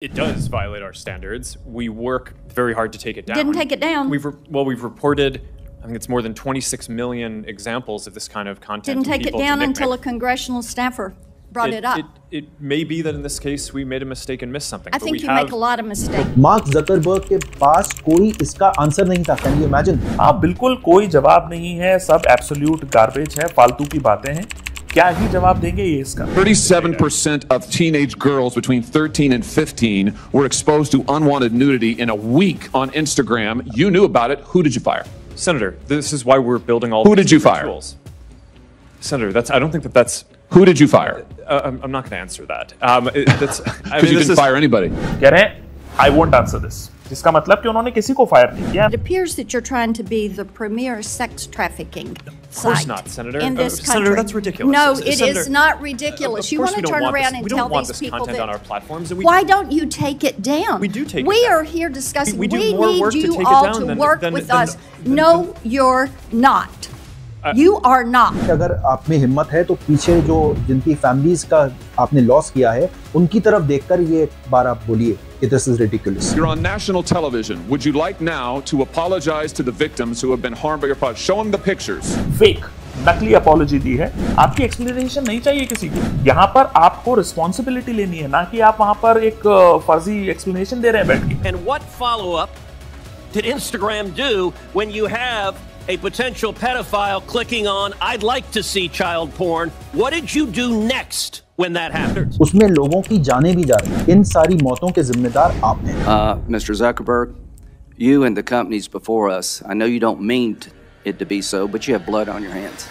it does violate our standards. We work very hard to take it down. Didn't take it down. We've re- well, we've reported. I think it's more than 26 million examples of this kind of content. Didn't take it down until a congressional staffer brought it, it up. It, it, may be that in this case we made a mistake and missed something. I think you have... make a lot of mistakes. Mark Zuckerberg के पास कोई इसका answer answer. था Can you imagine? हाँ बिल्कुल कोई जवाब नहीं है सब एब्सोल्यूट गार्बेज है फालतू की बातें हैं 37% of teenage girls between 13 and 15 were exposed to unwanted nudity in a week on Instagram. You knew about it. Who did you fire? Senator, this is why we're building all Who did you fire? Senator, that's I don't think that that's Who did you fire? Uh, I'm, not going to answer that. Um, I you didn't fire anybody. कह रहे हैं I won't answer this. जिसका मतलब कि उन्होंने किसी को fire नहीं किया It appears that you're trying to be the premier sex trafficking Of course site not, Senator. In this uh, country. Senator, that's ridiculous. No, it Senator, is not ridiculous. Uh, you want to turn want around this. and we tell these people that. On our platforms, we, why don't you take it down? We do take. We are here discussing. We, we, we need you to all to than, work than, with than, us. no, you're not. You are not अगर आप में हिम्मत है तो पीछे जो जिनकी families का आपने लॉस किया है उनकी तरफ देखकर ये बार आप बोलिए This is ridiculous. You're on national television. Would you like now to apologize to the victims who have been harmed by your product? Show them the pictures. Fake. नकली अपॉलोजी दी है आपकी एक्सप्लेनेशन नहीं चाहिए किसी की यहाँ पर आपको रिस्पॉन्सिबिलिटी लेनी है ना कि आप वहां पर एक फर्जी एक्सप्लेनेशन दे रहे हैं बैठ के and what follow up did Instagram do when you have a potential pedophile clicking on I'd like to see child porn. What did you do next? When that happened? उसमें लोगों की जानें भी जा रही हैं। इन सारी मौतों के जिम्मेदार आप हैं uh, Mr. Zuckerberg, you and the companies before us, I know you don't mean it to be so, but you have blood on your hands.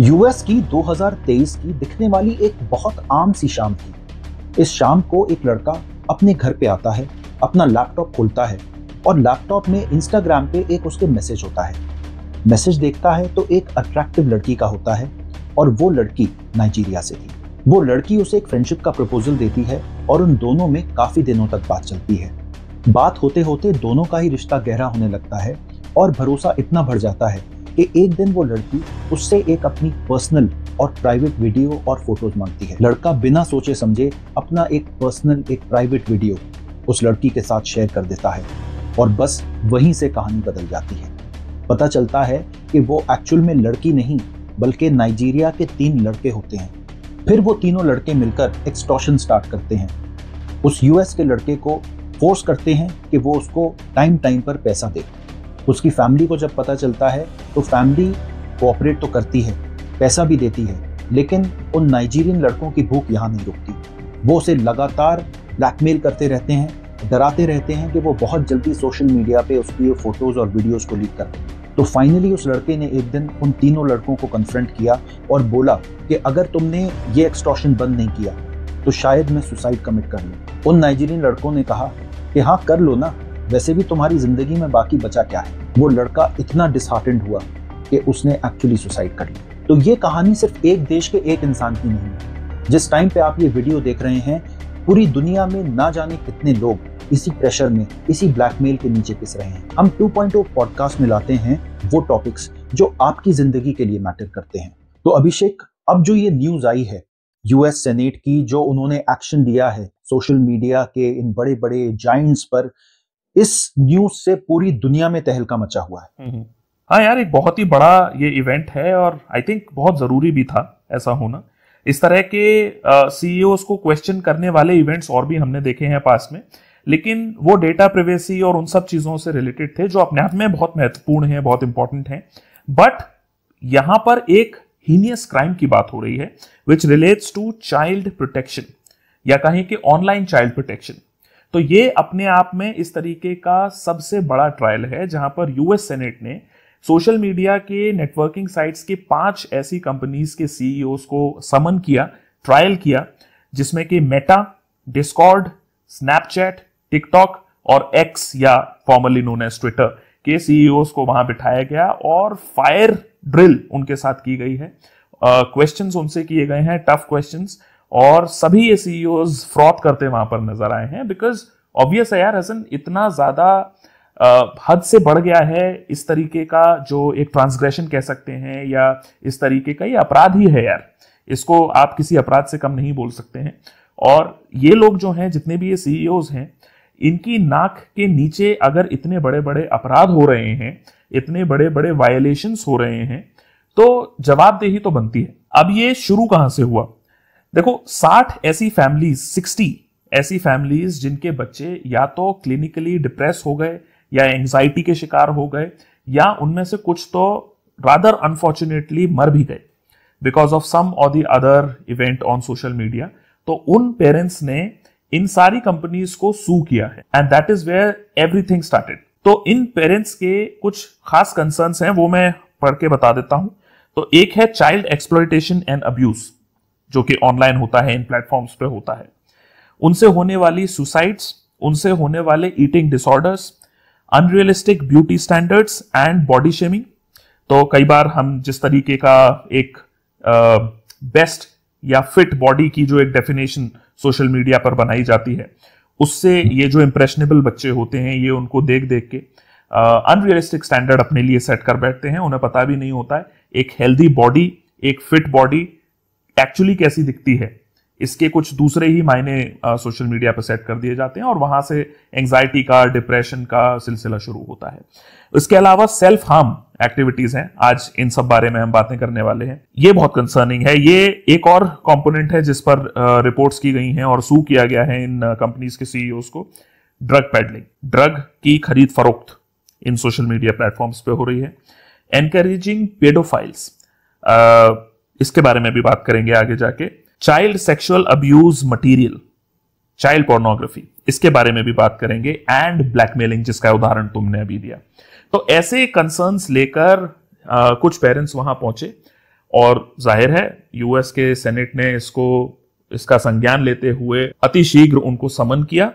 US की 2023 की दिखने वाली एक बहुत आम सी शाम थी इस शाम को एक लड़का अपने घर पे आता है अपना लैपटॉप खोलता है और लैपटॉप में इंस्टाग्राम पे एक उसके मैसेज होता है मैसेज देखता है तो एक अट्रैक्टिव लड़की का होता है और वो लड़की नाइजीरिया से थी वो लड़की उसे एक फ्रेंडशिप का प्रपोजल देती है और उन दोनों में काफ़ी दिनों तक बात चलती है बात होते होते दोनों का ही रिश्ता गहरा होने लगता है और भरोसा इतना बढ़ जाता है कि एक दिन वो लड़की उससे एक अपनी पर्सनल और प्राइवेट वीडियो और फोटोज मांगती है लड़का बिना सोचे समझे अपना एक पर्सनल एक प्राइवेट वीडियो उस लड़की के साथ शेयर कर देता है और बस वहीं से कहानी बदल जाती है पता चलता है कि वो एक्चुअल में लड़की नहीं बल्कि नाइजीरिया के तीन लड़के होते हैं फिर वो तीनों लड़के मिलकर एक्सटॉशन स्टार्ट करते हैं उस यूएस के लड़के को फोर्स करते हैं कि वो उसको टाइम टाइम पर पैसा दे उसकी फैमिली को जब पता चलता है तो फैमिली कोऑपरेट तो करती है पैसा भी देती है लेकिन उन नाइजीरियन लड़कों की भूख यहाँ नहीं रुकती वो उसे लगातार ब्लैकमेल करते रहते हैं डराते रहते हैं कि वो बहुत जल्दी सोशल मीडिया पे उसकी फोटोज़ और वीडियोज़ को लीक कर तो फाइनली उस लड़के ने एक दिन उन तीनों लड़कों को कन्फ्रंट किया और बोला कि अगर तुमने ये एक्सट्रॉशन बंद नहीं किया तो शायद मैं सुसाइड कमिट कर लूँ उन नाइजीरियन लड़कों ने कहा कि हाँ कर लो ना वैसे भी तुम्हारी ज़िंदगी में बाकी बचा क्या है वो लड़का इतना डिसहार्टेंड हुआ कि उसने एक्चुअली सुसाइड कर ली तो ये कहानी सिर्फ एक देश के एक इंसान की नहीं है जिस टाइम पे आप ये वीडियो देख रहे हैं पूरी दुनिया में ना जाने कितने लोग इसी प्रेशर में इसी ब्लैकमेल के नीचे पिस रहे हैं हम 2.0 पॉडकास्ट में लाते हैं वो टॉपिक्स जो आपकी जिंदगी के लिए मैटर करते हैं तो अभिषेक अब जो ये न्यूज आई है यूएस सेनेट की जो उन्होंने एक्शन लिया है सोशल मीडिया के इन बड़े बड़े जाइंट्स पर इस न्यूज से पूरी दुनिया में तहलका मचा हुआ है हम्म, हम्म। हाँ यार एक बहुत ही बड़ा ये इवेंट है और आई थिंक बहुत जरूरी भी था ऐसा होना इस तरह के सीईओ e को क्वेश्चन करने वाले इवेंट्स और भी हमने देखे हैं पास में लेकिन वो डेटा प्रिवेसी और उन सब चीज़ों से रिलेटेड थे जो अपने आप में बहुत महत्वपूर्ण है बहुत इंपॉर्टेंट है बट यहां पर एक हीनियस क्राइम की बात हो रही है which relates to child protection या कहें कि ऑनलाइन चाइल्ड प्रोटेक्शन तो ये अपने आप में इस तरीके का सबसे बड़ा ट्रायल है जहां पर यूएस सेनेट ने सोशल मीडिया के नेटवर्किंग साइट्स के पांच ऐसी कंपनीज के सीईओ e को समन किया ट्रायल किया जिसमें कि मेटा डिस्कॉर्ड स्नैपचैट टिकटॉक और एक्स या फॉर्मली नोन एज ट्विटर के सीईओ e को वहां बिठाया गया और फायर ड्रिल उनके साथ की गई है क्वेश्चन uh, उनसे किए गए हैं टफ क्वेश्चन और सभी ये सीईओ फ्रॉड e करते वहां पर नजर आए हैं बिकॉज ऑब्वियस है यार हसन इतना ज्यादा हद से बढ़ गया है इस तरीके का जो एक ट्रांसग्रेशन कह सकते हैं या इस तरीके का ये अपराध ही है यार इसको आप किसी अपराध से कम नहीं बोल सकते हैं और ये लोग जो हैं जितने भी ये सीईओज e हैं इनकी नाक के नीचे अगर इतने बड़े बड़े अपराध हो रहे हैं इतने बड़े बड़े वायलेशन हो रहे हैं तो जवाबदेही तो बनती है अब ये शुरू कहां से हुआ देखो 60 ऐसी फैमिलीज 60 ऐसी फैमिलीज जिनके बच्चे या तो क्लिनिकली डिप्रेस हो गए या एंग्जाइटी के शिकार हो गए या उनमें से कुछ तो रादर अनफॉर्चुनेटली मर भी गए because of some or the other event on social media तो उन पेरेंट्स ने इन सारी कंपनीज को सू किया है and that is where everything started तो इन पेरेंट्स के कुछ खास कंसर्न्स हैं वो मैं पढ़ के बता देता हूं तो एक है चाइल्ड एक्सप्लोइटेशन एंड अब्यूज जो कि ऑनलाइन होता है इन प्लेटफॉर्म्स पे होता है उनसे होने वाली सुसाइड्स उनसे होने वाले eating disorders unrealistic beauty standards and body shaming तो कई बार हम जिस तरीके का एक बेस्ट या फिट बॉडी की जो एक डेफिनेशन सोशल मीडिया पर बनाई जाती है उससे ये जो इम्प्रेशनेबल बच्चे होते हैं ये उनको देख देख के अनरियलिस्टिक स्टैंडर्ड अपने लिए सेट कर बैठते हैं उन्हें पता भी नहीं होता है एक हेल्दी बॉडी एक फिट बॉडी एक्चुअली कैसी दिखती है इसके कुछ दूसरे ही मायने सोशल मीडिया पर सेट कर दिए जाते हैं और वहां से एंग्जाइटी का डिप्रेशन का सिलसिला शुरू होता है इसके अलावा सेल्फ हार्म एक्टिविटीज हैं आज इन सब बारे में हम बातें करने वाले हैं ये बहुत कंसर्निंग है ये एक और कंपोनेंट है जिस पर रिपोर्ट्स की गई हैं और सू किया गया है इन कंपनीज के सीईओ e को ड्रग पैडलिंग ड्रग की खरीद फरोख्त इन सोशल मीडिया प्लेटफॉर्म्स पे हो रही है एनकरेजिंग पेडोफाइल्स इसके बारे में भी बात करेंगे आगे जाके child sexual abuse material child pornography इसके बारे में भी बात करेंगे एंड ब्लैकमेलिंग जिसका उदाहरण तुमने अभी दिया तो ऐसे कंसर्न्स लेकर कुछ पेरेंट्स वहां पहुंचे और जाहिर है यूएस के सेनेट ने इसको इसका संज्ञान लेते हुए अतिशीघ्र उनको समन किया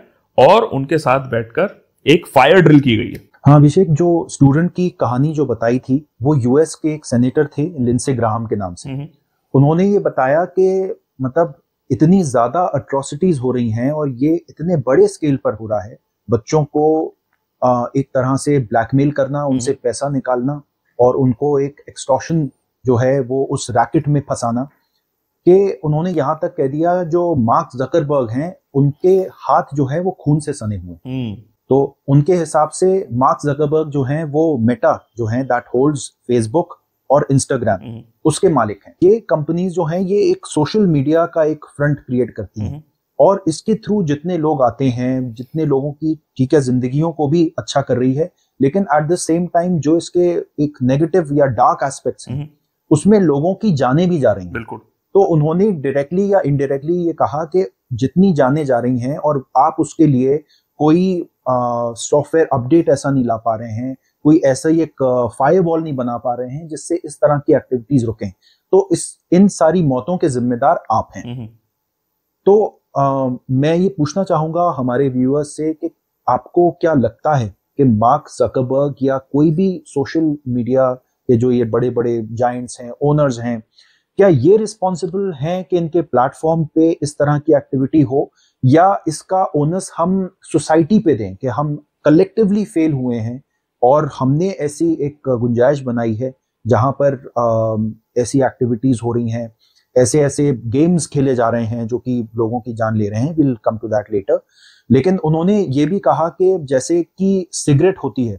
और उनके साथ बैठकर एक फायर ड्रिल की गई है हाँ अभिषेक जो स्टूडेंट की कहानी जो बताई थी वो यूएस के एक सेनेटर थे लिंसे ग्राहम के नाम से हम्म। उन्होंने ये बताया कि मतलब इतनी ज़्यादा अट्रोसिटीज हो रही हैं और ये इतने बड़े स्केल पर हो रहा है बच्चों को आ, एक तरह से ब्लैकमेल करना हम्म। उनसे पैसा निकालना और उनको एक एक्सटॉशन जो है वो उस रैकेट में फंसाना कि उन्होंने यहाँ तक कह दिया जो मार्क जकरबर्ग हैं उनके हाथ जो है वो खून से सने हुए हम्म। तो उनके हिसाब से मार्क जकरबर्ग जो हैं वो मेटा जो है दैट होल्ड्स फेसबुक और इंस्टाग्राम हम्म। उसके मालिक हैं ये कंपनीज जो हैं ये एक सोशल मीडिया का एक फ्रंट क्रिएट करती हैं हम्म। और इसके थ्रू जितने लोग आते हैं जितने लोगों की ठीक है जिंदगियों को भी अच्छा कर रही है लेकिन एट द सेम टाइम जो इसके एक नेगेटिव या डार्क एस्पेक्ट्स हैं हम्म। उसमें लोगों की जाने भी जा रही हैं बिल्कुल तो उन्होंने डायरेक्टली या इनडायरेक्टली ये कहा कि जितनी जाने जा रही हैं और आप उसके लिए कोई सॉफ्टवेयर अपडेट ऐसा नहीं ला पा रहे हैं कोई ऐसा ही एक फायरवॉल नहीं बना पा रहे हैं जिससे इस तरह की एक्टिविटीज रुकें तो इस इन सारी मौतों के जिम्मेदार आप हैं हम्म। तो आ, मैं ये पूछना चाहूंगा हमारे व्यूअर्स से कि आपको क्या लगता है कि मार्क जकबर्ग या कोई भी सोशल मीडिया के जो ये बड़े बड़े जाइंट्स हैं ओनर्स हैं क्या ये रिस्पॉन्सिबल हैं कि इनके प्लेटफॉर्म पे इस तरह की एक्टिविटी हो या इसका ओनस हम सोसाइटी पे दें कि हम कलेक्टिवली फेल हुए हैं और हमने ऐसी एक गुंजाइश बनाई है जहाँ पर ऐसी एक्टिविटीज़ हो रही हैं ऐसे ऐसे गेम्स खेले जा रहे हैं जो कि लोगों की जान ले रहे हैं will come to that later लेकिन उन्होंने ये भी कहा कि जैसे कि सिगरेट होती है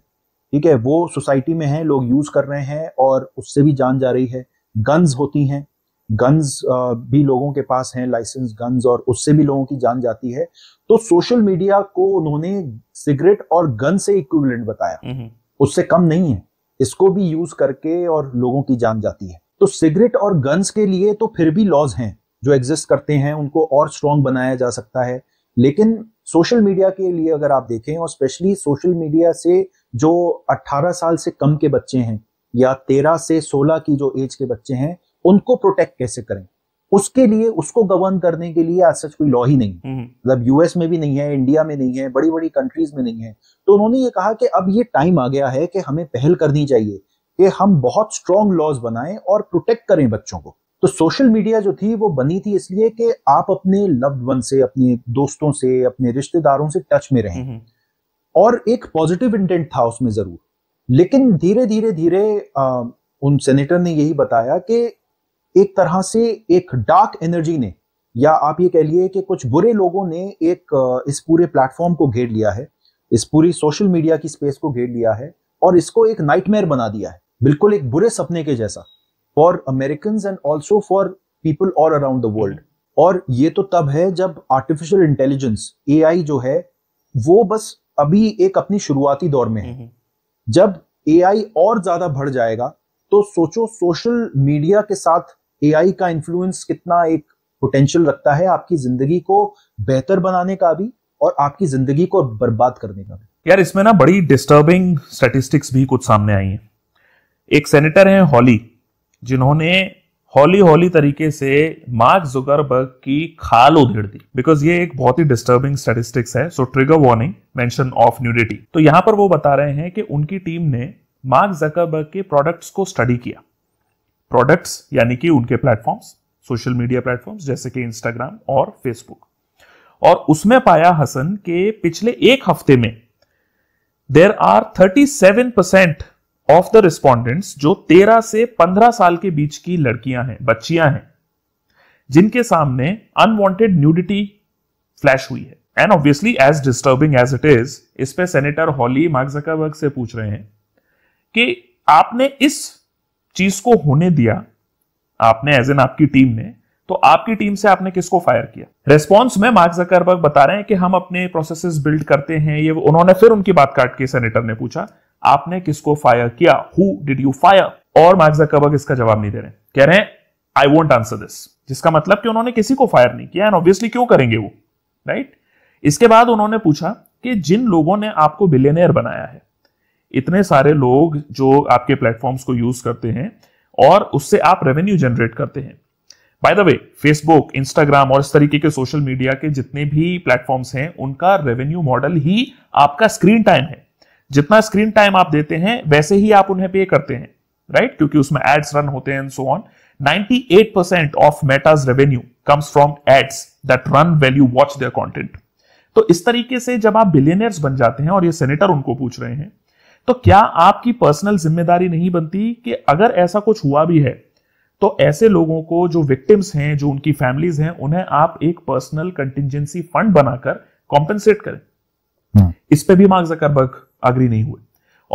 ठीक है वो सोसाइटी में है लोग यूज़ कर रहे हैं और उससे भी जान जा रही है गन्स होती हैं गन्स uh, भी लोगों के पास हैं लाइसेंस गन्स और उससे भी लोगों की जान जाती है तो सोशल मीडिया को उन्होंने सिगरेट और गन से इक्विवेलेंट बताया हम्म। उससे कम नहीं है इसको भी यूज करके और लोगों की जान जाती है तो सिगरेट और गन्स के लिए तो फिर भी लॉज हैं जो एग्जिस्ट करते हैं उनको और स्ट्रॉन्ग बनाया जा सकता है लेकिन सोशल मीडिया के लिए अगर आप देखें और स्पेशली सोशल मीडिया से जो 18 साल से कम के बच्चे हैं या 13 से 16 की जो एज के बच्चे हैं उनको प्रोटेक्ट कैसे करें उसके लिए उसको गवर्न करने के लिए आज सच कोई लॉ ही नहीं हम्म। मतलब यूएस में भी नहीं है इंडिया में नहीं है बड़ी बड़ी कंट्रीज में नहीं है तो उन्होंने ये कहा कि अब ये टाइम आ गया है कि हमें पहल करनी चाहिए कि हम बहुत स्ट्रांग लॉज बनाएं और प्रोटेक्ट करें बच्चों को तो सोशल मीडिया जो थी वो बनी थी इसलिए कि आप अपने लव्ड वन से अपने दोस्तों से अपने रिश्तेदारों से टच में रहें हम्म। और एक पॉजिटिव इंटेंट था उसमें जरूर लेकिन धीरे धीरे धीरे उन सेनेटर ने यही बताया कि एक तरह से एक डार्क एनर्जी ने या आप ये कह लिए कि कुछ बुरे लोगों ने एक इस पूरे प्लेटफॉर्म को घेर लिया है इस पूरी सोशल मीडिया की स्पेस को घेर लिया है और इसको एक नाइटमेयर बना दिया है बिल्कुल एक बुरे सपने के जैसा for American and also for people all around the world और ये तो तब है जब आर्टिफिशियल इंटेलिजेंस ए जो है वो बस अभी एक अपनी शुरुआती दौर में है हम्म। जब ए और ज्यादा बढ़ जाएगा तो सोचो सोशल मीडिया के साथ एआई का इन्फ्लुएंस कितना एक पोटेंशियल रखता है आपकी जिंदगी को बेहतर बनाने का भी और आपकी जिंदगी को बर्बाद करने का भी यार इसमें ना बड़ी डिस्टर्बिंग स्टैटिस्टिक्स भी कुछ सामने आई हैं एक सेनेटर हैं हॉली जिन्होंने हॉली हॉली तरीके से मार्क जुकरबर्ग की खाल उधेड़ दी बिकॉज ये एक बहुत ही डिस्टर्बिंग स्टैटिस्टिक्स है so trigger warning mention of nudity तो यहां पर वो बता रहे हैं कि उनकी टीम ने मार्क जकरबर्ग के प्रोडक्ट्स को स्टडी किया प्रोडक्ट्स यानी कि उनके प्लेटफॉर्म्स सोशल मीडिया प्लेटफॉर्म्स जैसे कि इंस्टाग्राम और फेसबुक और उसमें पाया हसन के पिछले एक हफ्ते में there are 37 percent of the respondents जो 13 से 15 साल के बीच की लड़कियां हैं बच्चियां हैं जिनके सामने अनवांटेड न्यूडिटी फ्लैश हुई है and obviously as disturbing as it is इस पे सेनेटर हॉली मार्क से पूछ रहे हैं कि आपने इस चीज को होने दिया आपने एज एन आपकी टीम ने तो आपकी टीम से आपने किसको फायर किया रेस्पॉन्स में मार्क जकरबर्ग बता रहे हैं कि हम अपने प्रोसेस बिल्ड करते हैं ये उन्होंने फिर उनकी बात काट के सेनेटर ने पूछा आपने किसको फायर किया हु डिड यू फायर और मार्क जकरबर्ग इसका जवाब नहीं दे रहे कह रहे हैं आई वॉन्ट आंसर दिस जिसका मतलब कि उन्होंने किसी को फायर नहीं किया एंड ऑब्वियसली क्यों करेंगे वो राइट right? इसके बाद उन्होंने पूछा कि जिन लोगों ने आपको बिलेनियर बनाया है इतने सारे लोग जो आपके प्लेटफॉर्म्स को यूज करते हैं और उससे आप रेवेन्यू जनरेट करते हैं by the way Facebook Instagram और इस तरीके के सोशल मीडिया के जितने भी प्लेटफॉर्म्स हैं उनका रेवेन्यू मॉडल ही आपका स्क्रीन टाइम है जितना स्क्रीन टाइम आप देते हैं वैसे ही आप उन्हें पे करते हैं राइट right? क्योंकि उसमें एड्स रन होते हैं so on percent of Meta's revenue comes from ads that run well you watch their content तो इस तरीके से जब आप बिलियनियर्स बन जाते हैं और ये सेनेटर उनको पूछ रहे हैं तो क्या आपकी पर्सनल जिम्मेदारी नहीं बनती कि अगर ऐसा कुछ हुआ भी है तो ऐसे लोगों को जो विक्टिम्स हैं जो उनकी फैमिलीज हैं उन्हें आप एक पर्सनल कंटिजेंसी फंड बनाकर कॉम्पेंसेट करें हम्म। इस पर भी मार्क जकरबर्ग अग्री नहीं हुए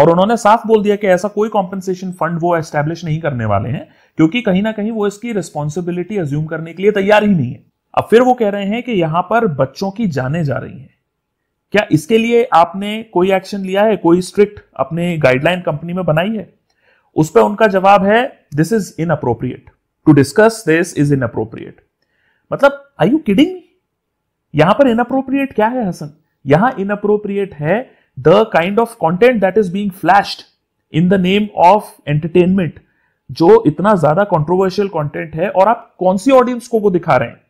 और उन्होंने साफ बोल दिया कि ऐसा कोई कॉम्पेंसेशन फंड वो एस्टेब्लिश नहीं करने वाले हैं क्योंकि कहीं ना कहीं वो इसकी रिस्पॉन्सिबिलिटी एज्यूम करने के लिए तैयार ही नहीं है अब फिर वो कह रहे हैं कि यहां पर बच्चों की जाने जा रही हैं क्या इसके लिए आपने कोई एक्शन लिया है कोई स्ट्रिक्ट अपने गाइडलाइन कंपनी में बनाई है उस पर उनका जवाब है this is inappropriate to discuss this is inappropriate मतलब आई यू किडिंग यहां पर इन अप्रोप्रिएट क्या है हसन यहां इन अप्रोप्रिएट है the kind of content that is being flashed in the name of entertainment जो इतना ज्यादा कॉन्ट्रोवर्शियल कॉन्टेंट है और आप कौन सी ऑडियंस को वो दिखा रहे हैं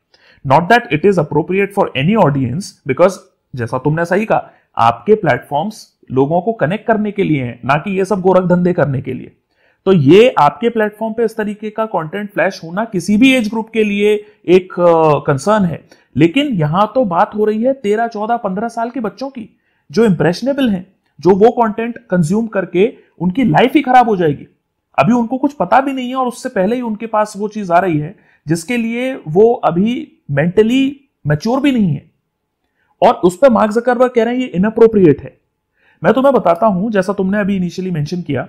not that it is appropriate for any audience because जैसा तुमने सही कहा आपके प्लेटफॉर्म्स लोगों को कनेक्ट करने के लिए हैं ना कि ये सब गोरख धंधे करने के लिए तो ये आपके प्लेटफॉर्म पे इस तरीके का कंटेंट फ्लैश होना किसी भी एज ग्रुप के लिए एक कंसर्न है लेकिन यहां तो बात हो रही है तेरह चौदह पंद्रह साल के बच्चों की जो इंप्रेशनेबल हैं जो वो कंटेंट कंज्यूम करके उनकी लाइफ ही खराब हो जाएगी अभी उनको कुछ पता भी नहीं है और उससे पहले ही उनके पास वो चीज आ रही है जिसके लिए वो अभी मेंटली मैच्योर भी नहीं है और उस पर मार्क जकरबर्ग कह रहे हैं ये इनअप्रोप्रिएट है मैं तुम्हें बताता हूं जैसा तुमने अभी इनिशियली मेंशन किया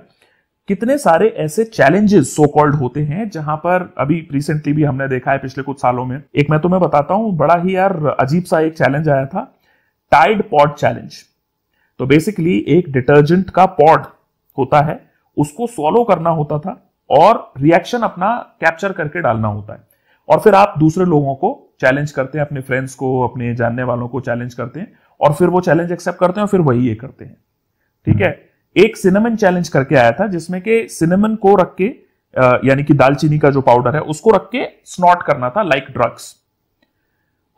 कितने सारे ऐसे चैलेंजेस सो कॉल्ड होते हैं जहां पर अभी रिसेंटली भी हमने देखा है पिछले कुछ सालों में एक मैं तुम्हें बताता हूं बड़ा ही यार अजीब सा एक चैलेंज आया था टाइड पॉड चैलेंज तो बेसिकली एक डिटर्जेंट का पॉड होता है उसको सॉलो करना होता था और रिएक्शन अपना कैप्चर करके डालना होता है और फिर आप दूसरे लोगों को चैलेंज करते हैं अपने फ्रेंड्स को अपने जानने वालों को चैलेंज करते हैं और फिर वो चैलेंज एक्सेप्ट करते हैं और फिर वही ये करते हैं ठीक है एक सिनेमन चैलेंज करके आया था जिसमें कि सिनेमन को रख के यानी कि दालचीनी का जो पाउडर है उसको रख के स्नॉट करना था लाइक ड्रग्स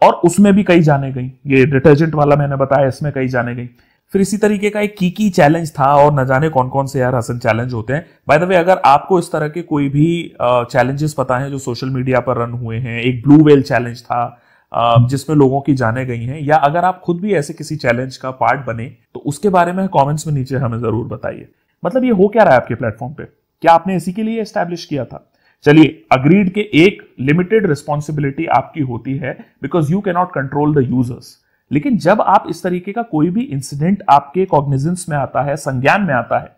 और उसमें भी कई जाने गई ये डिटर्जेंट वाला मैंने बताया इसमें कई जाने गई फिर इसी तरीके का एक की की चैलेंज था और न जाने कौन कौन से यार हसन चैलेंज होते हैं बाय द वे अगर आपको इस तरह के कोई भी चैलेंजेस पता हैं जो सोशल मीडिया पर रन हुए हैं एक ब्लू वेल चैलेंज था जिसमें लोगों की जाने गई हैं या अगर आप खुद भी ऐसे किसी चैलेंज का पार्ट बने तो उसके बारे में कॉमेंट्स में नीचे हमें जरूर बताइए मतलब ये हो क्या रहा है आपके प्लेटफॉर्म पे क्या आपने इसी के लिए स्टैब्लिश किया था चलिए अग्रीड के एक लिमिटेड रिस्पॉन्सिबिलिटी आपकी होती है because you cannot control the users लेकिन जब आप इस तरीके का कोई भी इंसिडेंट आपके कॉग्निजेंस में आता है संज्ञान में आता है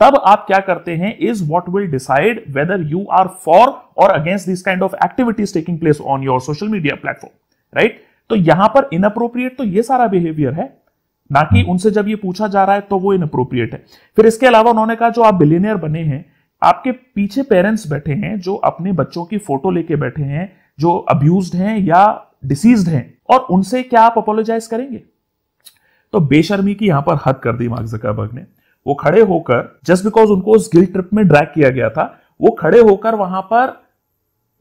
तब आप क्या करते हैं is what will decide whether you are for or against this kind of activities taking place on your social media platform right तो यहां पर इनअप्रोप्रिएट तो ये सारा बिहेवियर है ना कि हम्म। उनसे जब ये पूछा जा रहा है तो वो इनअप्रोप्रिएट है फिर इसके अलावा उन्होंने कहा जो आप बिलीनियर बने हैं आपके पीछे पेरेंट्स बैठे हैं जो अपने बच्चों की फोटो लेके बैठे हैं जो अब्यूज हैं या डिसीज्ड हैं और उनसे क्या आप अपोलोजाइज करेंगे तो बेशर्मी की यहां पर हद कर दी मार्क जकरबर्ग ने वो खड़े होकर जस्ट बिकॉज उनको उस गिल ट्रिप में ड्रैक किया गया था वो खड़े होकर वहां पर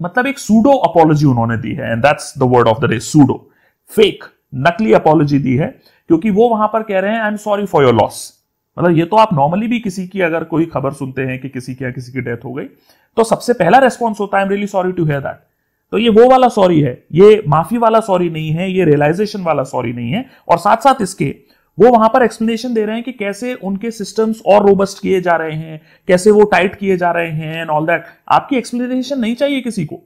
मतलब एक सूडो अपोलॉजी उन्होंने दी है and that's the word of the day pseudo fake नकली अपोलॉजी दी है क्योंकि वो वहां पर कह रहे हैं I am sorry for your loss मतलब ये तो आप नॉर्मली भी किसी की अगर कोई खबर सुनते हैं कि किसी की या किसी की डेथ हो गई तो सबसे पहला रेस्पॉन्स होता है I am really sorry to hear that तो ये वो वाला सॉरी है ये माफी वाला सॉरी नहीं है ये रियलाइजेशन वाला सॉरी नहीं है और साथ साथ इसके वो वहां पर एक्सप्लेनेशन दे रहे हैं कि कैसे उनके सिस्टम्स और रोबस्ट किए जा रहे हैं कैसे वो टाइट किए जा रहे हैं एंड ऑल दैट आपकी एक्सप्लेनेशन नहीं चाहिए किसी को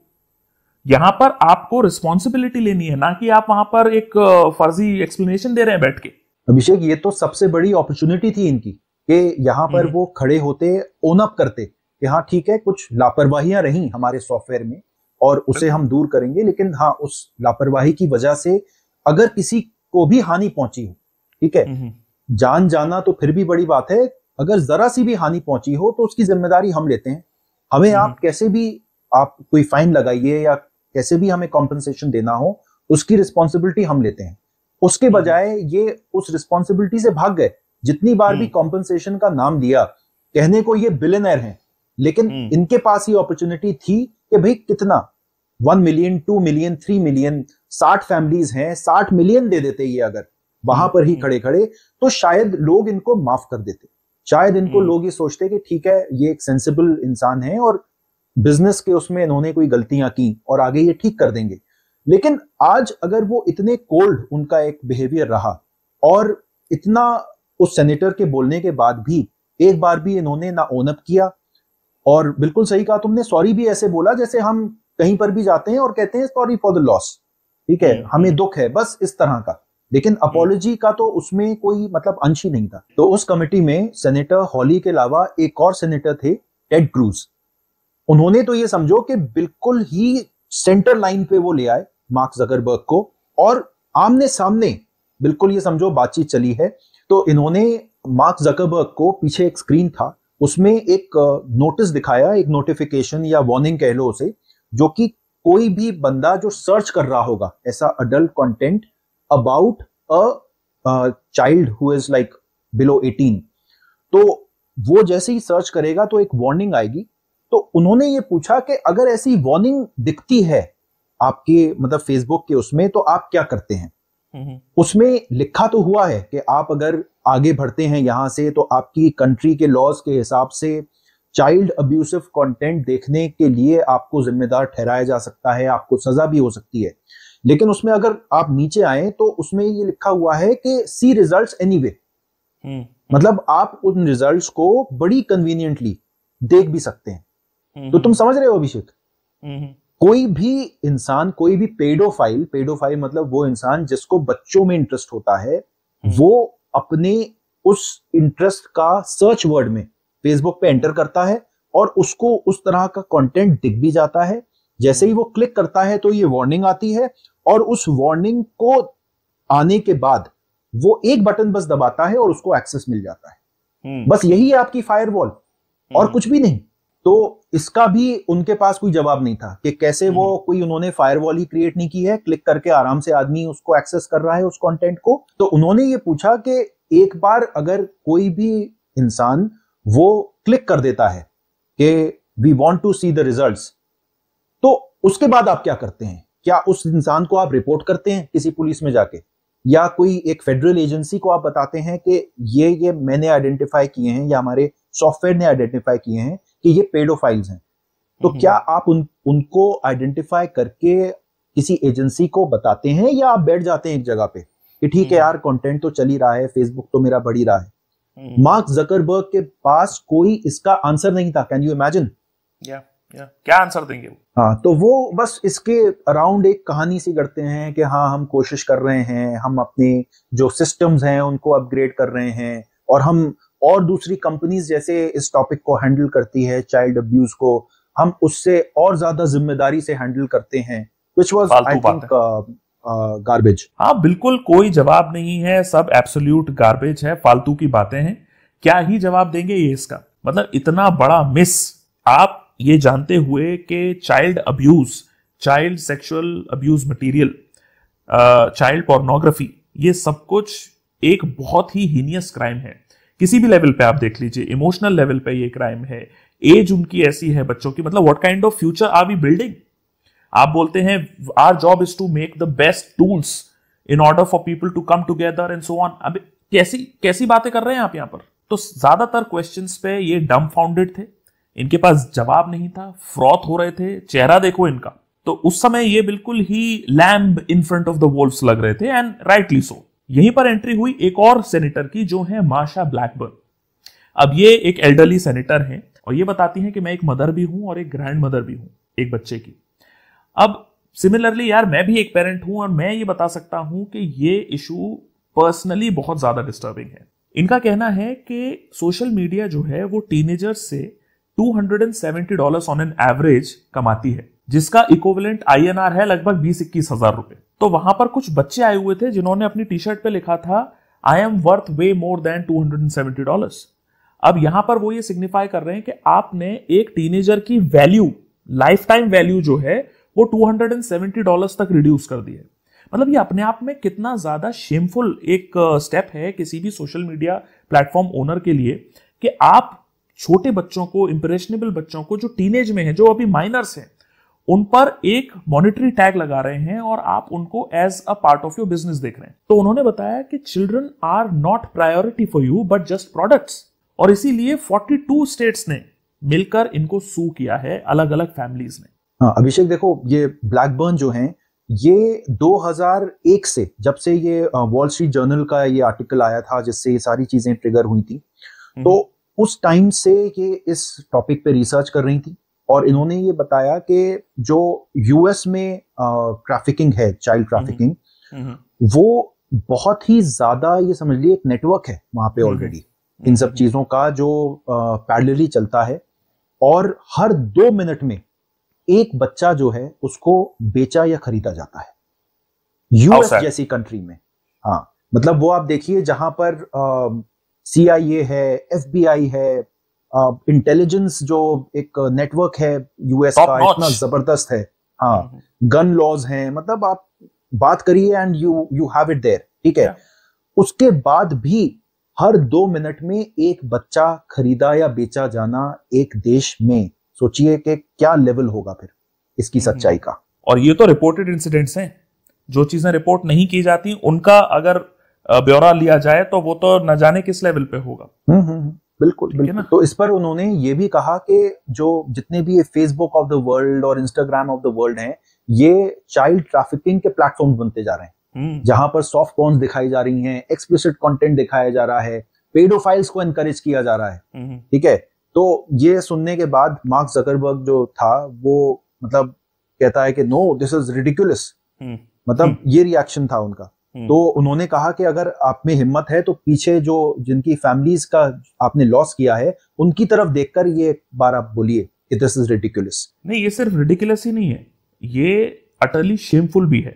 यहां पर आपको रिस्पॉन्सिबिलिटी लेनी है ना कि आप वहां पर एक फर्जी एक्सप्लेनेशन दे रहे हैं बैठ के अभिषेक ये तो सबसे बड़ी अपॉर्चुनिटी थी इनकी कि यहाँ पर हम्म। वो खड़े होते ओन अप करते कि हाँ ठीक है कुछ लापरवाहियां रही हमारे सॉफ्टवेयर में और उसे हम दूर करेंगे लेकिन हाँ उस लापरवाही की वजह से अगर किसी को भी हानि पहुंची हो ठीक है हम्म। जान जाना तो फिर भी बड़ी बात है अगर जरा सी भी हानि पहुंची हो तो उसकी जिम्मेदारी हम लेते हैं हमें हम्म। आप कैसे भी आप कोई फाइन लगाइए या कैसे भी हमें कॉम्पनसेशन देना हो उसकी रिस्पॉन्सिबिलिटी हम लेते हैं उसके हम्म। बजाय ये उस रिस्पॉन्सिबिलिटी से भाग गए जितनी बार भी कॉम्पनसेशन का नाम दिया कहने को ये बिलेनर हैं लेकिन इनके पास ये अपॉर्चुनिटी थी कि भाई कितना one million two million three million साठ फैमिलीज हैं साठ मिलियन दे देते ये अगर वहां पर ही हम्म। खड़े खड़े तो शायद लोग इनको माफ कर देते शायद इनको हम्म। लोग ये सोचते कि ठीक है ये एक सेंसिबल इंसान है और बिजनेस के उसमें इन्होंने कोई गलतियां की और आगे ये ठीक कर देंगे लेकिन आज अगर वो इतने कोल्ड उनका एक बिहेवियर रहा और इतना उस सेनेटर के बोलने के बाद भी एक बार भी इन्होंने ना ओनअप किया और बिल्कुल सही कहा तुमने सॉरी भी ऐसे बोला जैसे हम कहीं पर भी जाते हैं और कहते हैं सॉरी फॉर द लॉस ठीक है हम्म, हमें हम्म। दुख है बस इस तरह का लेकिन अपोलॉजी हम्म। का तो उसमें कोई मतलब अंश ही नहीं था तो उस कमेटी में सेनेटर हॉली के अलावा एक और सेनेटर थे टेड क्रूज उन्होंने तो ये समझो कि बिल्कुल ही सेंटर लाइन पे वो ले आए मार्क जकरबर्ग को और आमने सामने बिल्कुल ये समझो बातचीत चली है तो इन्होंने मार्क जकरबर्ग को पीछे एक स्क्रीन था उसमें एक नोटिस दिखाया एक नोटिफिकेशन या वार्निंग कह लो उसे जो कि कोई भी बंदा जो सर्च कर रहा होगा ऐसा adult content about a child who is like below 18 तो वो जैसे ही सर्च करेगा तो एक वार्निंग आएगी तो उन्होंने ये पूछा कि अगर ऐसी वार्निंग दिखती है आपके मतलब फेसबुक के उसमें तो आप क्या करते हैं हम्म। उसमें लिखा तो हुआ है कि आप अगर आगे बढ़ते हैं यहाँ से तो आपकी कंट्री के लॉज के हिसाब से चाइल्ड अब्यूसिव कंटेंट देखने के लिए आपको जिम्मेदार ठहराया जा सकता है आपको सजा भी हो सकती है लेकिन उसमें अगर आप नीचे आए तो उसमें ये लिखा हुआ है कि सी रिजल्ट एनी वे मतलब आप उन रिजल्ट को बड़ी कन्वीनियंटली देख भी सकते हैं हम्म। तो तुम समझ रहे हो अभिषेक हम्म। कोई भी इंसान कोई भी पेडोफाइल पेडोफाइल मतलब वो इंसान जिसको बच्चों में इंटरेस्ट होता है हम्म। वो अपने उस इंटरेस्ट का सर्च वर्ड में फेसबुक पे एंटर करता है और उसको उस तरह का कंटेंट दिख भी जाता है जैसे ही वो क्लिक करता है तो ये वार्निंग आती है और उस वार्निंग को आने के बाद वो एक बटन बस दबाता है और उसको एक्सेस मिल जाता है हम्म। बस यही है आपकी फायरवॉल और हम्म। कुछ भी नहीं तो इसका भी उनके पास कोई जवाब नहीं था कि कैसे वो हम्म। कोई उन्होंने फायरवॉल ही क्रिएट नहीं की है क्लिक करके आराम से आदमी उसको एक्सेस कर रहा है उस कंटेंट को तो उन्होंने ये पूछा कि एक बार अगर कोई भी इंसान वो क्लिक कर देता है कि we want to see the result तो उसके बाद आप क्या करते हैं क्या उस इंसान को आप रिपोर्ट करते हैं किसी पुलिस में जाके या कोई एक फेडरल एजेंसी को आप बताते हैं कि ये ये मैंने आइडेंटिफाई किए हैं या हमारे सॉफ्टवेयर ने आइडेंटिफाई किए हैं कि ये पेडोफाइल्स हैं तो हम्म। क्या आप उन उनको आइडेंटिफाई करके किसी एजेंसी को बताते हैं या आप बैठ जाते हैं एक जगह पे कि ठीक है हम्म। यार कंटेंट तो चल ही रहा है फेसबुक तो मेरा बढ़ी रहा है मार्क हम्म। जकरबर्ग के पास कोई इसका आंसर नहीं था कैन यू इमेजिन क्या आंसर देंगे हाँ तो वो बस इसके अराउंड एक कहानी सी गढ़ते हैं कि हाँ हम कोशिश कर रहे हैं हम अपने जो सिस्टम्स हैं उनको अपग्रेड कर रहे हैं और हम और दूसरी कंपनीज जैसे इस टॉपिक को हैंडल करती है चाइल्ड अब्यूज को हम उससे और ज्यादा जिम्मेदारी से हैंडल करते हैं विच वॉज गार्बेज हाँ बिल्कुल कोई जवाब नहीं है सब एब्सोल्यूट गार्बेज है फालतू की बातें हैं क्या ही जवाब देंगे ये इसका मतलब इतना बड़ा मिस आप ये जानते हुए कि child abuse child sexual abuse material child pornography ये सब कुछ एक बहुत ही हीनियस क्राइम है किसी भी लेवल पे आप देख लीजिए इमोशनल लेवल पे ये क्राइम है एज उनकी ऐसी है बच्चों की मतलब what kind of future are we building आप बोलते हैं our job is to make the best tools in order for people to come together and so on अभी कैसी कैसी बातें कर रहे हैं आप यहां पर तो ज्यादातर क्वेश्चन पे ये डम फाउंडेड थे इनके पास जवाब नहीं था फ्रॉथ हो रहे थे चेहरा देखो इनका तो उस समय ये बिल्कुल ही lamb in front of the wolf लग रहे थे एंड राइटली सो यहीं पर एंट्री हुई एक और सेनेटर की जो है माशा ब्लैकबर्न अब ये एक एल्डरली सेनेटर हैं और ये बताती हैं कि मैं एक मदर भी हूं और एक ग्रैंड मदर भी हूं एक बच्चे की अब सिमिलरली यार मैं भी एक पेरेंट हूं और मैं ये बता सकता हूं कि ये इशू पर्सनली बहुत ज्यादा डिस्टर्बिंग है इनका कहना है कि सोशल मीडिया जो है वो टीनेजर्स से 270 डॉलर्स ऑन एन एवरेज कमाती है जिसका इक्विवेलेंट आईएनआर है लगभग बीस इक्कीस हजार रुपए तो वहां पर कुछ बच्चे आए हुए थे जिन्होंने अपनी टी शर्ट पे लिखा था I am worth way more than two hundred and seventy dollar अब यहां पर वो ये सिग्निफाई कर रहे हैं कि आपने एक टीनेजर की वैल्यू लाइफ टाइम वैल्यू जो है वो two hundred and seventy dollar तक रिड्यूस कर दी है मतलब ये अपने आप में कितना ज्यादा शेमफुल एक स्टेप है किसी भी सोशल मीडिया प्लेटफॉर्म ओनर के लिए कि आप छोटे बच्चों को इंप्रेशनेबल बच्चों को जो टीनेज में है जो अभी माइनर्स हैं उन पर एक मॉनिटरी टैग लगा रहे हैं और आप उनको as a part of your business देख रहे हैं तो उन्होंने बताया कि children are not priority for you but just products और इसीलिए 42 स्टेट्स ने मिलकर इनको सू किया है अलग अलग फैमिलीज में हाँ अभिषेक देखो ये ब्लैकबर्न जो है ये 2001 से जब से ये वॉल स्ट्रीट जर्नल का ये आर्टिकल आया था जिससे ये सारी चीजें ट्रिगर हुई थी हम्म। तो उस टाइम से ये इस टॉपिक पे रिसर्च कर रही थी और इन्होंने ये बताया कि जो यूएस में ट्रैफिकिंग है चाइल्ड हम्म, ट्रैफिकिंग हम्म, हम्म। वो बहुत ही ज्यादा ये समझ लिए एक नेटवर्क है वहां पे ऑलरेडी इन सब चीजों का जो पैरेलली चलता है और हर दो मिनट में एक बच्चा जो है उसको बेचा या खरीदा जाता है यूएस जैसी कंट्री में हाँ मतलब वो आप देखिए जहां पर सी आई ए है एफ बी आई है इंटेलिजेंस uh, जो एक नेटवर्क है यूएस का notch. इतना जबरदस्त है हाँ गन हम्म, लॉज हम्म। हैं मतलब आप बात करिए and you you have it there ठीक है yeah. उसके बाद भी हर दो मिनट में एक बच्चा खरीदा या बेचा जाना एक देश में सोचिए कि क्या लेवल होगा फिर इसकी हम्म, सच्चाई का और ये तो रिपोर्टेड इंसिडेंट्स हैं जो चीजें रिपोर्ट नहीं की जाती उनका अगर ब्यौरा लिया जाए तो वो तो न जाने किस लेवल पे होगा हम्म बिल्कुल बिल्कुल तो इस पर उन्होंने ये भी कहा कि जो जितने भी फेसबुक ऑफ द वर्ल्ड और इंस्टाग्राम ऑफ द वर्ल्ड हैं ये चाइल्ड ट्रैफिकिंग के प्लेटफॉर्म बनते जा रहे हैं हम्म। जहां पर सॉफ्ट पॉन्स दिखाई जा रही हैं एक्सप्लिसिट कंटेंट दिखाया जा रहा है पेडोफाइल्स को एनकरेज किया जा रहा है हम्म। ठीक है तो ये सुनने के बाद मार्क जकरबर्ग जो था वो मतलब कहता है कि नो दिस इज रिडिकुलस मतलब हम्म। ये रिएक्शन था उनका हम्म। तो उन्होंने कहा कि अगर आप में हिम्मत है तो पीछे जो जिनकी फैमिलीज का आपने लॉस किया है उनकी तरफ देखकर ये बार आप बोलिए दिस इज रेडिकुलस नहीं ये सिर्फ रेडिकुलस ही नहीं है ये अटली शेमफुल भी है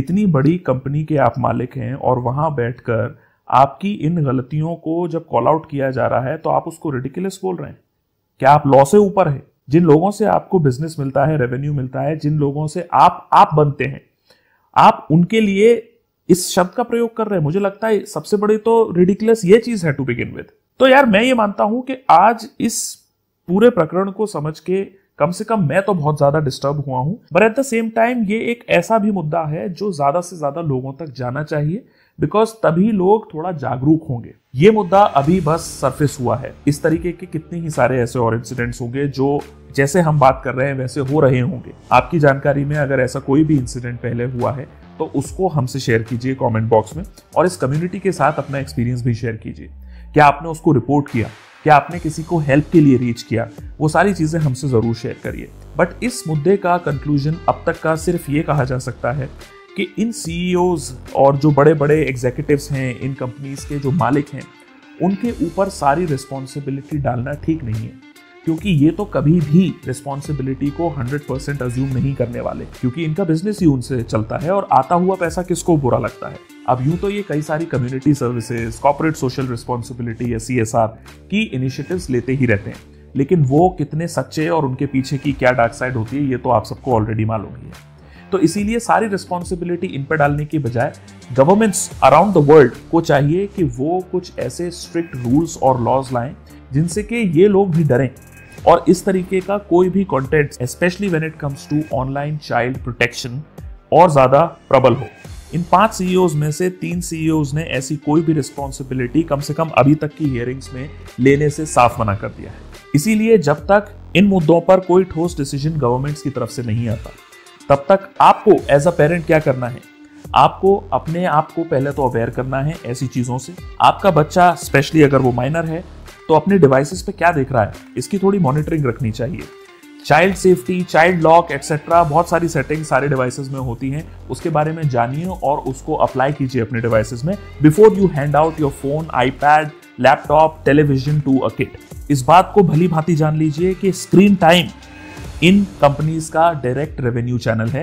इतनी बड़ी कंपनी के आप मालिक हैं और वहां बैठकर आपकी इन गलतियों को जब कॉल आउट किया जा रहा है तो आप उसको रेडिकुलस बोल रहे हैं क्या आप लॉ से ऊपर है जिन लोगों से आपको बिजनेस मिलता है रेवेन्यू मिलता है जिन लोगों से आप आप बनते हैं आप उनके लिए इस शब्द का प्रयोग कर रहे हैं मुझे लगता है सबसे बड़ी तो रिडिकुलस ये चीज है टू बिगिन विद तो यार मैं ये मानता हूं कि आज इस पूरे प्रकरण को समझ के कम से कम मैं तो बहुत ज्यादा डिस्टर्ब हुआ हूं but at the same time ये एक ऐसा भी मुद्दा है जो ज्यादा से ज्यादा लोगों तक जाना चाहिए बिकॉज तभी लोग थोड़ा जागरूक होंगे ये मुद्दा अभी बस सरफेस हुआ है इस तरीके के कितने ही सारे ऐसे और इंसिडेंट्स होंगे जो जैसे हम बात कर रहे हैं वैसे हो रहे होंगे आपकी जानकारी में अगर ऐसा कोई भी इंसिडेंट पहले हुआ है तो उसको हमसे शेयर कीजिए कमेंट बॉक्स में और इस कम्युनिटी के साथ अपना एक्सपीरियंस भी शेयर कीजिए क्या आपने उसको रिपोर्ट किया क्या आपने किसी को हेल्प के लिए रीच किया वो सारी चीज़ें हमसे ज़रूर शेयर करिए बट इस मुद्दे का कंक्लूजन अब तक का सिर्फ ये कहा जा सकता है कि इन सी e और जो बड़े बड़े एग्जीक्यूटिव हैं इन कंपनीज के जो मालिक हैं उनके ऊपर सारी रिस्पॉन्सिबिलिटी डालना ठीक नहीं है क्योंकि ये तो कभी भी रिस्पॉन्सिबिलिटी को 100 परसेंट अज्यूम नहीं करने वाले क्योंकि इनका बिजनेस ही उनसे चलता है और आता हुआ पैसा किसको बुरा लगता है अब यूं तो ये कई सारी community services corporate social responsibility या सी की इनिशिएटिव्स लेते ही रहते हैं लेकिन वो कितने सच्चे और उनके पीछे की क्या डार्क साइड होती है ये तो आप सबको ऑलरेडी मालूम ही है तो इसीलिए सारी रिस्पॉन्सिबिलिटी इन पर डालने की बजाय गवर्नमेंट्स अराउंड द वर्ल्ड को चाहिए कि वो कुछ ऐसे स्ट्रिक्ट रूल्स और लॉज लाएं जिनसे कि ये लोग भी डरें और इस तरीके का कोई भी content specially when it comes to online child protection और ज़्यादा प्रबल हो इन पांच सीईओज में से तीन सीईओज ने ऐसी कोई भी रिस्पॉन्सिबिलिटी कम से कम अभी तक की हियरिंग्स में लेने से साफ मना कर दिया है इसीलिए जब तक इन मुद्दों पर कोई ठोस डिसीजन गवर्नमेंट्स की तरफ से नहीं आता तब तक आपको एज अ पेरेंट क्या करना है आपको अपने आप को पहले तो अवेयर करना है ऐसी चीज़ों से आपका बच्चा स्पेशली अगर वो माइनर है तो अपने डिवाइसेस पे क्या देख रहा है इसकी थोड़ी मॉनिटरिंग रखनी चाहिए child safety child lock etcetera बहुत सारी सेटिंग सारे डिवाइसेस में होती हैं उसके बारे में जानिए और उसको अप्लाई कीजिए अपने डिवाइसेस में before you hand out your phone iPad laptop television to a kid इस बात को भली भांति जान लीजिए कि स्क्रीन टाइम इन कंपनीज का डायरेक्ट रेवेन्यू चैनल है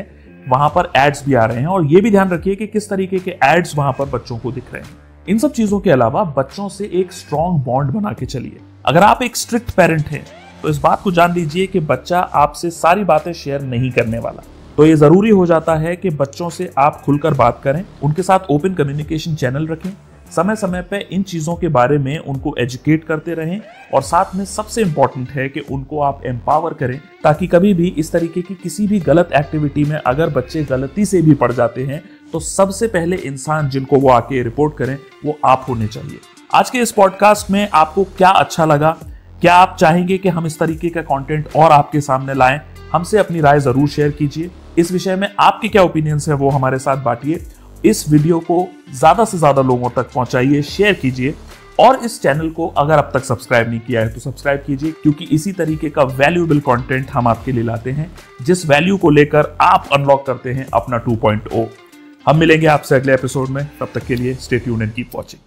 वहां पर एड्स भी आ रहे हैं और ये भी ध्यान रखिए कि किस तरीके के एड्स वहां पर बच्चों को दिख रहे हैं इन सब चीजों के अलावा बच्चों से एक स्ट्रॉन्ग बॉन्ड बना के चलिए अगर आप एक स्ट्रिक्ट पेरेंट हैं तो इस बात को जान लीजिए कि बच्चा आपसे सारी बातें शेयर नहीं करने वाला तो ये जरूरी हो जाता है कि बच्चों से आप खुलकर बात करें उनके साथ ओपन कम्युनिकेशन चैनल रखें समय समय पे इन चीज़ों के बारे में उनको एजुकेट करते रहें और साथ में सबसे इम्पॉर्टेंट है कि उनको आप एम्पावर करें ताकि कभी भी इस तरीके की किसी भी गलत एक्टिविटी में अगर बच्चे गलती से भी पड़ जाते हैं तो सबसे पहले इंसान जिनको वो आके रिपोर्ट करें वो आप होने चाहिए आज के इस पॉडकास्ट में आपको क्या अच्छा लगा क्या आप चाहेंगे कि हम इस तरीके का कंटेंट और आपके सामने लाएं हमसे अपनी राय जरूर शेयर कीजिए इस विषय में आपके क्या ओपिनियंस हैं वो हमारे साथ बांटिए इस वीडियो को ज़्यादा से ज़्यादा लोगों तक पहुंचाइए शेयर कीजिए और इस चैनल को अगर अब तक सब्सक्राइब नहीं किया है तो सब्सक्राइब कीजिए क्योंकि इसी तरीके का वैल्यूएबल कंटेंट हम आपके लिए लाते हैं जिस वैल्यू को लेकर आप अनलॉक करते हैं अपना 2.0 हम मिलेंगे आपसे अगले एपिसोड में तब तक के लिए stay union and keep watching